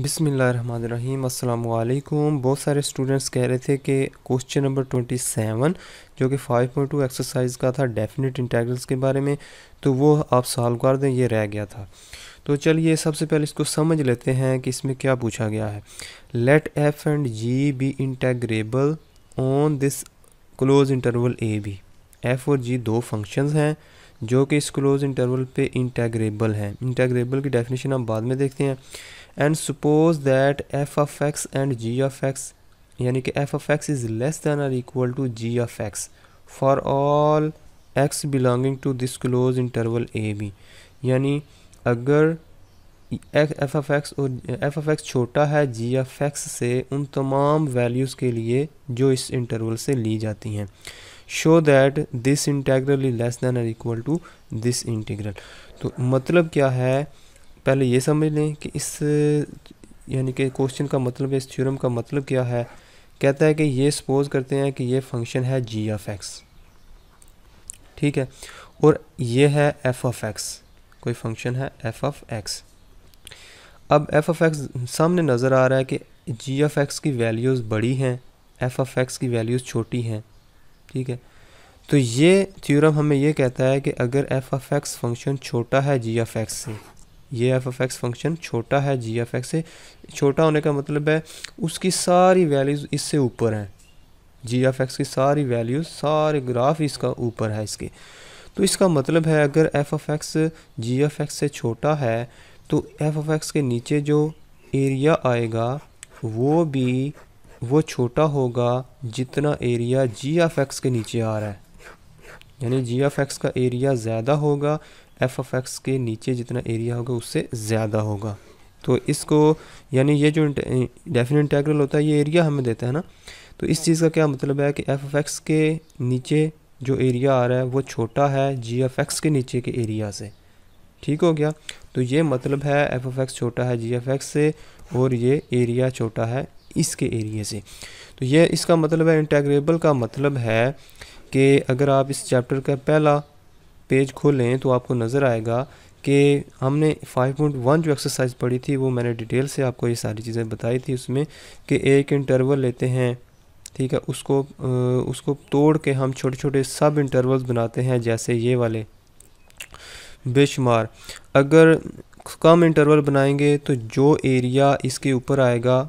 बिसमीम अल्लाम बहुत सारे स्टूडेंट्स कह रहे थे कि क्वेश्चन नंबर ट्वेंटी सेवन जो कि फाइव पॉइंट टू एक्सरसाइज का था डेफिनेट इंटेग्रल्स के बारे में तो वो आप सॉल्व कर दें ये रह गया था तो चलिए सबसे पहले इसको समझ लेते हैं कि इसमें क्या पूछा गया है let F and G be integrable on this close interval A B F और जी दो फंक्शंस हैं जो कि इस क्लोज इंटरवल पे इंटेग्रेबल हैं इंटेग्रेबल की डेफिनेशन आप बाद में देखते हैं and suppose that F of X and G of X यानी कि F of x is less than or equal to ji of x for all x belonging to this close interval A B यानी अगर F F X और F F X छोटा है जी F X से उन तमाम वैल्यूज़ के लिए जो इस इंटरवल से ली जाती हैं show that this integral is less than or equal to this integral तो मतलब क्या है पहले ये समझ लें कि इस यानी कि क्वेश्चन का मतलब इस थ्योरम का मतलब क्या है कहता है कि ये सपोज़ करते हैं कि ये फंक्शन है जी ऑफ एक्स ठीक है और ये है एफ ऑफ एक्स कोई फंक्शन है एफ ऑफ एक्स अब एफ ऑफ एक्स सामने नज़र आ रहा है कि जी ऑफ एक्स की वैल्यूज़ बड़ी हैं एफ ऑफ एक्स की वैल्यूज़ छोटी हैं ठीक है तो ये थ्योरम हमें ये कहता है कि अगर एफ ऑफ एक्स फंक्शन छोटा है जी ऑफ एक्स से ये एफ एफ एक्स फंक्शन छोटा है जी एफ एक्स से छोटा होने का मतलब है उसकी सारी वैल्यूज़ इससे ऊपर हैं जी एफ एक्स की सारी वैल्यूज़ सारे ग्राफ इसका ऊपर है इसके तो इसका मतलब है अगर F F X G F X से छोटा है तो एफ एफ एक्स के नीचे जो एरिया आएगा वो भी वो छोटा होगा जितना एरिया जी एफ एक्स के नीचे आ रहा है यानी जी एफ एक्स का एरिया ज़्यादा होगा एफ ऑफ एक्स के नीचे जितना एरिया होगा उससे ज़्यादा होगा तो इसको यानी ये जो डेफिनेट इंटेग्रल होता है ये एरिया हमें देता है ना तो इस चीज़ का क्या मतलब है कि एफ ऑफ एक्स के नीचे जो एरिया आ रहा है वो छोटा है जी एफ एक्स के नीचे के एरिया से ठीक हो गया तो ये मतलब है एफ ऑफ एक्स छोटा है जी एफ एक्स से और ये एरिया छोटा है इसके एरिए से तो ये इसका मतलब है इंटेग्रेबल का मतलब है कि अगर आप इस चैप्टर का पहला पेज खोलें तो आपको नज़र आएगा कि हमने 5.1 जो एक्सरसाइज पढ़ी थी वो मैंने डिटेल से आपको ये सारी चीज़ें बताई थी उसमें कि एक इंटरवल लेते हैं ठीक है उसको उसको तोड़ के हम छोटे छोटे सब इंटरवल्स बनाते हैं जैसे ये वाले बेशुमार अगर कम इंटरवल बनाएंगे तो जो एरिया इसके ऊपर आएगा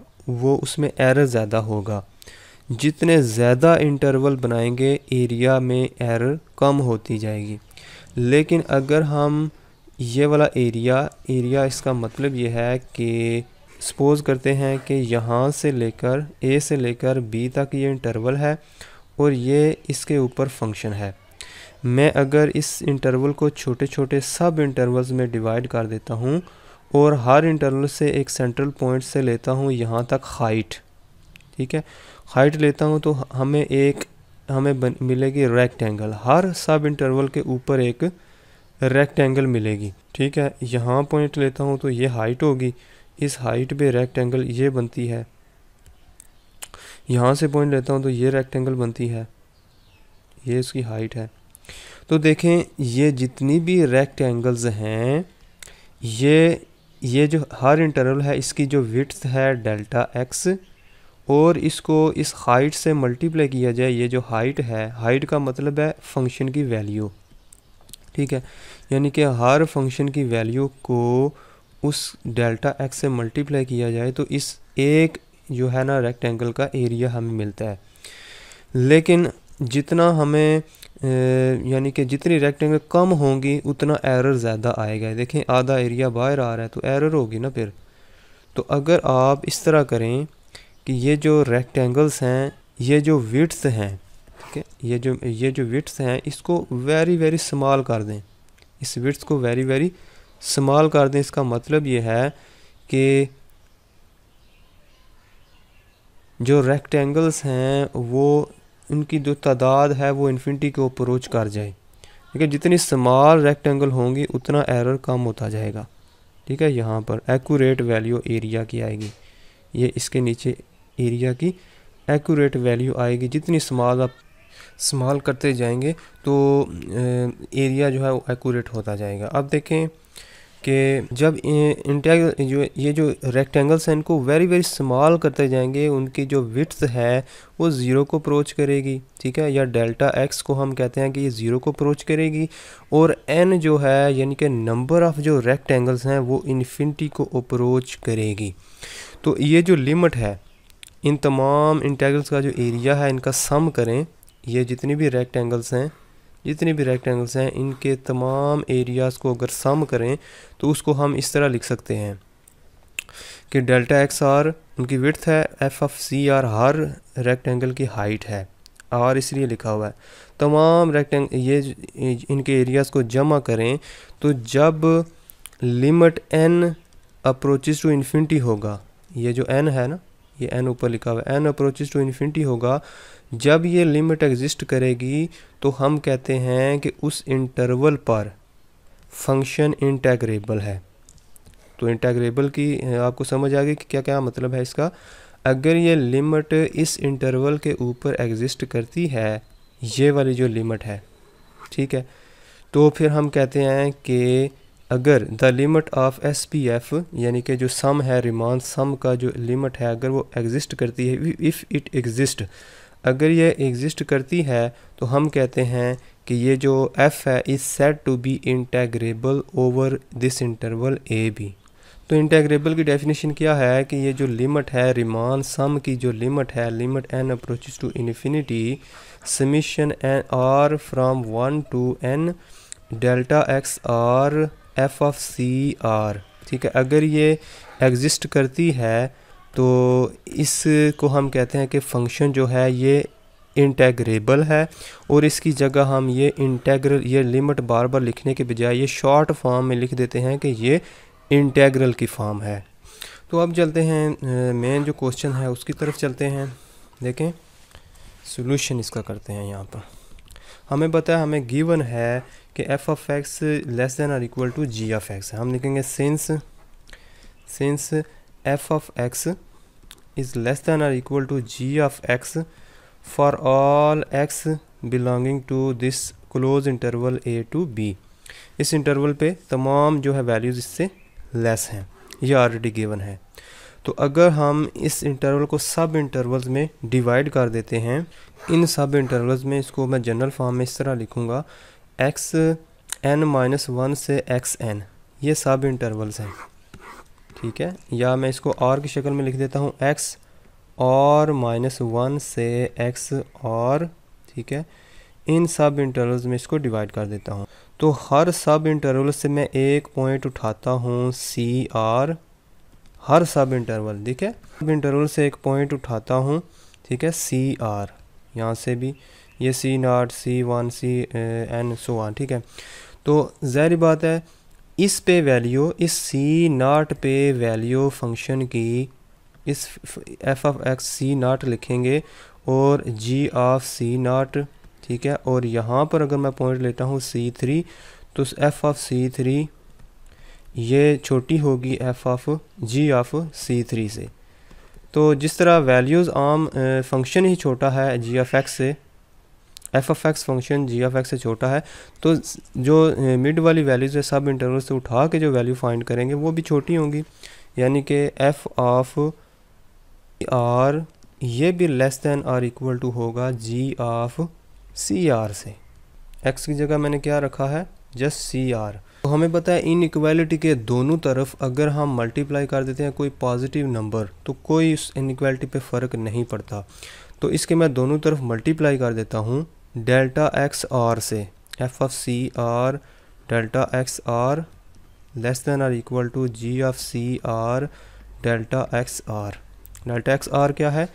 वो उसमें एरर ज़्यादा होगा जितने ज़्यादा इंटरवल बनाएंगे एरिया में एरर कम होती जाएगी लेकिन अगर हम ये वाला एरिया एरिया इसका मतलब ये है कि सपोज़ करते हैं कि यहाँ से लेकर ए से लेकर बी तक ये इंटरवल है और ये इसके ऊपर फंक्शन है मैं अगर इस इंटरवल को छोटे छोटे सब इंटरवल्स में डिवाइड कर देता हूँ और हर इंटरवल से एक सेंट्रल पॉइंट से लेता हूँ यहाँ तक हाइट ठीक है हाइट लेता हूँ तो हमें एक हमें बन, मिलेगी रेक्टेंगल हर सब इंटरवल के ऊपर एक रेक्टेंगल मिलेगी ठीक है यहाँ पॉइंट लेता हूँ तो ये हाइट होगी इस हाइट पे रेक्टेंगल ये बनती है यहाँ से पॉइंट लेता हूँ तो ये रेक्टेंगल बनती है ये इसकी हाइट है तो देखें ये जितनी भी रेक्टेंगल्स हैं ये ये जो हर इंटरवल है इसकी जो विथ है डेल्टा एक्स और इसको इस हाइट से मल्टीप्लाई किया जाए ये जो हाइट है हाइट का मतलब है फंक्शन की वैल्यू ठीक है यानी कि हर फंक्शन की वैल्यू को उस डेल्टा एक्स से मल्टीप्लाई किया जाए तो इस एक जो है ना रेक्टेंगल का एरिया हमें मिलता है लेकिन जितना हमें यानी कि जितनी रेक्टेंगल कम होंगी उतना एरर ज़्यादा आएगा देखें आधा एरिया बाहर आ रहा है तो एरर होगी ना फिर तो अगर आप इस तरह करें कि ये जो रेक्टेंगल्स हैं ये जो विट्स हैं ठीक है ये जो ये जो विट्स हैं इसको वेरी वेरी स्मॉल कर दें इस विट्स को वेरी वेरी स्मॉल कर दें इसका मतलब ये है कि जो रेक्टेंगल्स हैं वो उनकी जो तादाद है वो इन्फिनिटी को अप्रोच कर जाए ठीक है जितनी स्मॉल रेक्टेंगल होंगी उतना एरर कम होता जाएगा ठीक है यहाँ पर एक्यूरेट वैल्यू एरिया की आएगी ये इसके नीचे एरिया की एक्यूरेट वैल्यू आएगी जितनी स्माल आप स्माल करते जाएंगे तो एरिया जो है वो एक्यूरेट होता जाएगा अब देखें कि जब इंटेगल जो ये जो रेक्टेंगल्स हैं इनको वेरी वेरी स्मॉल करते जाएंगे उनकी जो विथ्स है वो ज़ीरो को अप्रोच करेगी ठीक है या डेल्टा एक्स को हम कहते हैं कि ये ज़ीरो को अप्रोच करेगी और एन जो है यानी कि नंबर ऑफ़ जो रेक्टेंगल्स हैं वो इन्फिनिटी को अप्रोच करेगी तो ये जो लिमिट है इन तमाम इंटेगल्स का जो एरिया है इनका सम करें ये जितनी भी रेक्ट एंगल्स हैं जितनी भी रेक्ट एंगल्स हैं इनके तमाम एरियाज़ को अगर सम करें तो उसको हम इस तरह लिख सकते हैं कि डेल्टा एक्स आर उनकी विर्थ है एफ एफ सी आर हर रेक्ट एंगल की हाइट है आर इसलिए लिखा हुआ है तमाम रेक्ट ये इनके एरियाज़ को जमा करें तो जब limit n approaches to infinity होगा ये जो एन है ना ये एन ऊपर लिखा हुआ है एन अप्रोचेज टू इन्फिनिटी होगा जब ये लिमिट एग्जिस्ट करेगी तो हम कहते हैं कि उस इंटरवल पर फंक्शन इंटेग्रेबल है तो इंटेग्रेबल की आपको समझ आ गई कि क्या क्या मतलब है इसका अगर ये लिमिट इस इंटरवल के ऊपर एग्जिस्ट करती है ये वाली जो लिमिट है ठीक है तो फिर हम कहते हैं कि अगर the limit of s p f यानी कि जो सम है रिमान सम का जो लिमिट है अगर वो एग्ज़िस्ट करती है इफ़ इट एग्ज़िस्ट अगर ये एग्ज़िस्ट करती है तो हम कहते हैं कि ये जो एफ़ है is set to be integrable over this interval A b तो इंटेग्रेबल की डेफिनेशन क्या है कि ये जो लिमिट है रिमान सम की जो लिमिट है limit n approach to infinity summation n r from one to n delta x r f of c r ठीक है अगर ये एग्जिस्ट करती है तो इसको हम कहते हैं कि फंक्शन जो है ये इंटेग्रेबल है और इसकी जगह हम ये इंटेग्रल ये लिमिट बार बार लिखने के बजाय ये शॉर्ट फॉर्म में लिख देते हैं कि ये इंटेग्रल की फॉर्म है तो अब चलते हैं मेन जो क्वेश्चन है उसकी तरफ चलते हैं देखें सॉल्यूशन इसका करते हैं यहाँ पर हमें पता है हमें गिवन है कि F of x less than or equal to ji of x हम लिखेंगे since since f of x is less than or equal to ji of x for all x belonging to this close interval a to b इस interval पे तमाम जो है values इससे less हैं ये ऑलरेडी गिवन है तो अगर हम इस इंटरवल को सब इंटरवल्स में डिवाइड कर देते हैं इन सब इंटरवल्स में इसको मैं जनरल फॉर्म में इस तरह लिखूँगा एक्स एन माइनस वन से एक्स एन ये सब इंटरवल्स हैं ठीक है या मैं इसको और की शक्ल में लिख देता हूँ एक्स और माइनस वन से एक्स और ठीक है इन सब इंटरवल्स में इसको डिवाइड कर देता हूँ तो हर सब इंटरवल से मैं एक पॉइंट उठाता हूँ सी आर हर सब इंटरवल ठीक है सब इंटरवल से एक पॉइंट उठाता हूँ ठीक है सी आर यहाँ से भी ये c naught c one c n so one ठीक है तो जहरी बात है इस पे वैल्यू इस सी नाट पे वैल्यू फंक्शन की इस f of x c naught लिखेंगे और जी ऑफ सी नाट ठीक है और यहाँ पर अगर मैं पॉइंट लेता हूँ सी थ्री तो एफ ऑफ सी थ्री ये छोटी होगी f of g of c three से तो जिस तरह वैल्यूज़ आम फंक्शन ही छोटा है जी ऑफ एक्स से f of x function g of x से छोटा है तो जो मिड वाली वैल्यूज़ है सब इंटरवल से उठा के जो वैल्यू फाइंड करेंगे वो भी छोटी होंगी यानी कि एफ़ ऑफ आर ये भी less than or equal to होगा जी ऑफ सी आर से एक्स की जगह मैंने क्या रखा है जस्ट सी आर तो हमें पता है इन इक्वालिटी के दोनों तरफ अगर हम मल्टीप्लाई कर देते हैं कोई पॉजिटिव नंबर तो कोई उस इनक्वालिटी पे फ़र्क नहीं पड़ता तो इसके मैं दोनों तरफ मल्टीप्लाई कर देता हूँ डेल्टा एक्स आर से f of c r delta x r less than or equal to ji of c r delta x r delta x r क्या है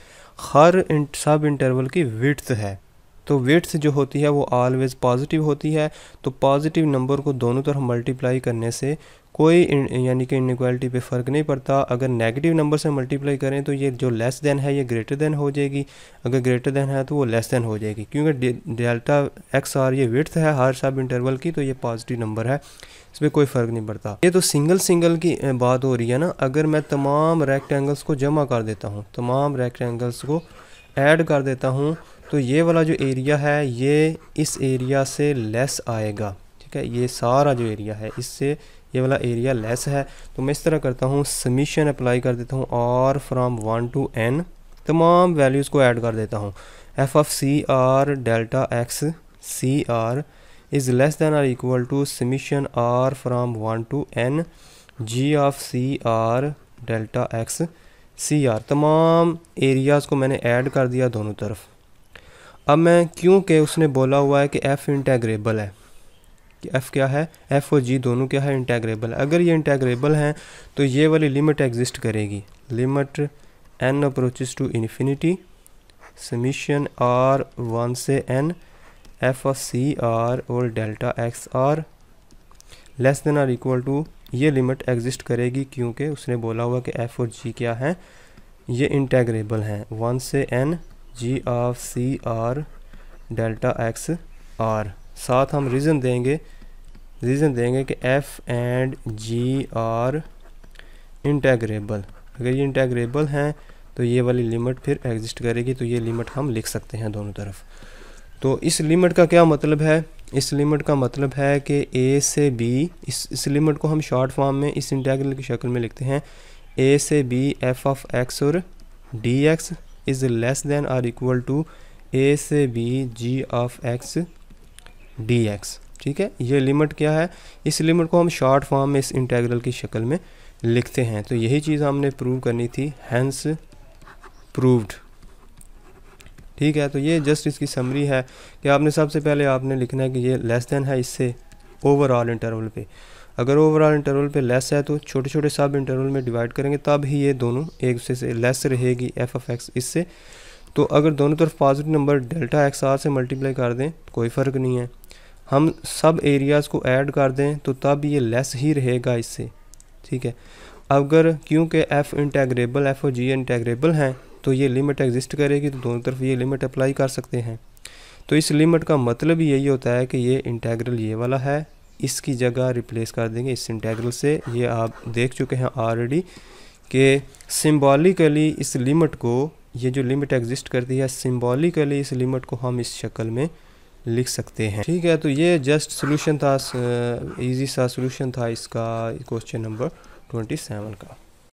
हर सब इंटरवल की विड्थ है तो वेट्स जो होती है वो ऑलवेज़ पॉजिटिव होती है तो पॉजिटिव नंबर को दोनों तरफ मल्टीप्लाई करने से कोई यानी कि इनक्वालिटी पे फ़र्क नहीं पड़ता अगर नेगेटिव नंबर से मल्टीप्लाई करें तो ये जो लेस देन है ये ग्रेटर देन हो जाएगी अगर ग्रेटर देन है तो वो लेस देन हो जाएगी क्योंकि डेल्टा एक्स आर ये विथ है हर सब इंटरवल की तो ये पॉजिटिव नंबर है इसमें कोई फ़र्क नहीं पड़ता ये तो सिंगल सिंगल की बात हो रही है ना अगर मैं तमाम रेक्ट को जमा कर देता हूँ तमाम रेक्ट को ऐड कर देता हूँ तो ये वाला जो एरिया है ये इस एरिया से लेस आएगा ठीक है ये सारा जो एरिया है इससे ये वाला एरिया लेस है तो मैं इस तरह करता हूँ समीशन अप्लाई कर देता हूँ r from one to n तमाम वैल्यूज़ को ऐड कर देता हूँ f of c r delta x c r is less than or equal to summation r from one to n g of c r delta x c r तमाम areas को मैंने add कर दिया दोनों तरफ अब मैं क्योंकि उसने बोला हुआ है कि एफ़ इंटेग्रेबल है कि एफ़ क्या है एफ़ और जी दोनों क्या है इंटेग्रेबल अगर ये इंटेग्रेबल हैं तो ये वाली लिमिट एग्जिस्ट करेगी limit n approaches to infinity summation r one से एन एफ सी आर और delta x r less than or equal to ये लिमिट एग्जिस्ट करेगी क्योंकि उसने बोला हुआ कि एफ और जी क्या हैं ये इंटेग्रेबल हैं वन से n g r c r delta x r साथ हम रीज़न देंगे रीज़न देंगे कि f and g are integrable अगर ये इंटेग्रेबल हैं तो ये वाली लिमिट फिर एग्जिस्ट करेगी तो ये लिमिट हम लिख सकते हैं दोनों तरफ तो इस लिमिट का क्या मतलब है इस लिमिट का मतलब है कि ए से बी इस इस लिमिट को हम शॉर्ट फॉर्म में इस इंटेग्रल की शक्ल में लिखते हैं ए से बी एफ ऑफ एक्स और d x is less than or equal to a से b g of x d x ठीक है ये लिमिट क्या है इस लिमिट को हम शॉर्ट फॉर्म में इस इंटेग्रल की शक्ल में लिखते हैं तो यही चीज़ हमने प्रूव करनी थी हैंस प्रूव्ड ठीक है तो ये जस्ट इसकी समरी है कि आपने सबसे पहले आपने लिखना है कि ये लेस देन है इससे ओवरऑल इंटरवल पे अगर ओवरऑल इंटरवल पे लेस है तो छोटे छोटे सब इंटरवल में डिवाइड करेंगे तब ही ये दोनों एक दूसरे से लेस रहेगी एफ ऑफ एक्स इससे तो अगर दोनों तरफ positive number delta x r से मल्टीप्लाई कर दें कोई फ़र्क नहीं है हम सब एरियाज़ को ऐड कर दें तो तब ये लेस ही रहेगा इससे ठीक है अगर क्योंकि एफ़ इंटेग्रेबल एफ और जी इंटेग्रेबल हैं तो ये लिमिट एग्जिस्ट करेगी तो दोनों तरफ ये लिमिट अप्लाई कर सकते हैं तो इस लिमिट का मतलब यही होता है कि ये इंटेग्रल ये वाला है इसकी जगह रिप्लेस कर देंगे इस इंटेग्रल से ये आप देख चुके हैं ऑलरेडी कि सिम्बॉलिकली इस लिमिट को ये जो लिमिट एग्जिस्ट करती है सिम्बॉलिकली इस लिमिट को हम इस शक्ल में लिख सकते हैं ठीक है तो ये जस्ट सोल्यूशन था इजी सा सोल्यूशन था इसका क्वेश्चन नंबर ट्वेंटी सेवन का